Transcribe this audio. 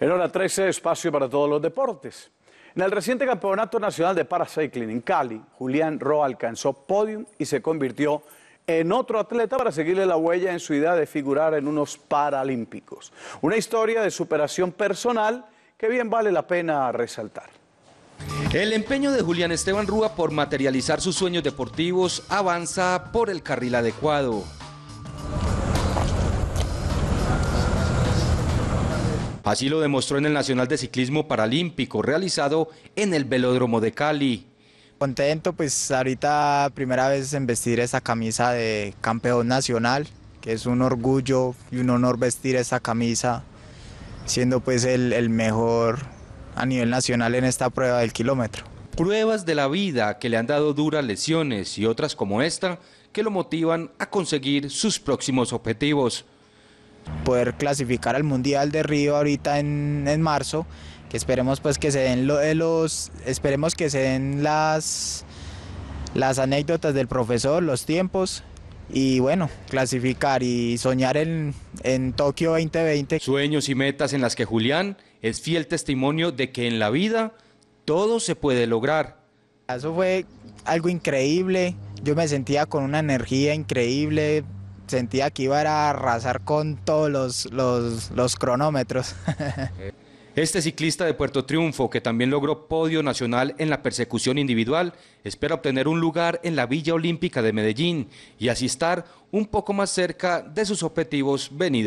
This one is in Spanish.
En hora 13, espacio para todos los deportes. En el reciente Campeonato Nacional de Paracycling en Cali, Julián Roa alcanzó podium y se convirtió en otro atleta para seguirle la huella en su idea de figurar en unos Paralímpicos. Una historia de superación personal que bien vale la pena resaltar. El empeño de Julián Esteban Rúa por materializar sus sueños deportivos avanza por el carril adecuado. Así lo demostró en el Nacional de Ciclismo Paralímpico realizado en el Velódromo de Cali. Contento, pues ahorita primera vez en vestir esa camisa de campeón nacional, que es un orgullo y un honor vestir esa camisa, siendo pues el, el mejor a nivel nacional en esta prueba del kilómetro. Pruebas de la vida que le han dado duras lesiones y otras como esta que lo motivan a conseguir sus próximos objetivos poder clasificar al Mundial de Río ahorita en, en marzo, que esperemos pues que se den lo, de eh, los, esperemos que se den las, las anécdotas del profesor, los tiempos y bueno, clasificar y soñar en, en Tokio 2020. Sueños y metas en las que Julián es fiel testimonio de que en la vida todo se puede lograr. Eso fue algo increíble, yo me sentía con una energía increíble, sentía que iba a arrasar con todos los, cronómetros. Este ciclista de Puerto Triunfo, que también logró podio nacional en la persecución individual, espera obtener un lugar en la Villa Olímpica de Medellín y así estar un poco más cerca de sus objetivos venidos.